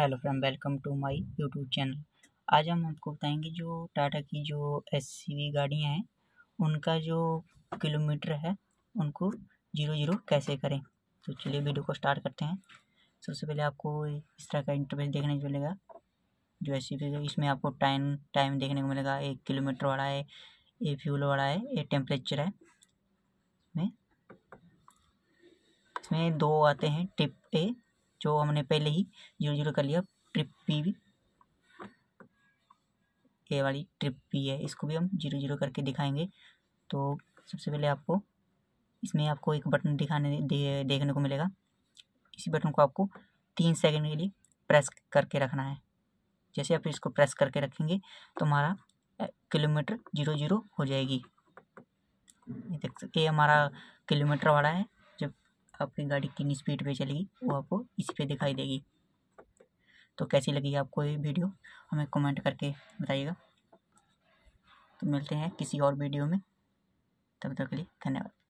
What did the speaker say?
Hello friend welcome to my YouTube channel आज हम आपको बताएंगे जो टाटा की जो एस सी गाड़ियाँ हैं उनका जो किलोमीटर है उनको जीरो जीरो कैसे करें तो चलिए वीडियो को स्टार्ट करते हैं सबसे पहले आपको इस तरह का इंटरव्यू देखने को मिलेगा जो एस सी इसमें आपको टाइम टाइम देखने को मिलेगा एक किलोमीटर वाला है ए फ्यूल वाला है ए टेम्परेचर है इसमें दो आते हैं टिप ए जो हमने पहले ही जीरो जीरो कर लिया ट्रिप पी भी ये वाली ट्रिप पी है इसको भी हम जीरो जीरो करके दिखाएंगे तो सबसे पहले आपको इसमें आपको एक बटन दिखाने दे, देखने को मिलेगा इसी बटन को आपको तीन सेकंड के लिए प्रेस करके रखना है जैसे आप इसको प्रेस करके रखेंगे तो हमारा किलोमीटर जीरो जीरो हो जाएगी ये हमारा किलोमीटर वाला है आपकी गाड़ी कितनी स्पीड पे चलेगी वो हम्म। आपको इसी पे दिखाई देगी तो कैसी लगी आपको ये वीडियो हमें कमेंट करके बताइएगा तो मिलते हैं किसी और वीडियो में तब तक के लिए धन्यवाद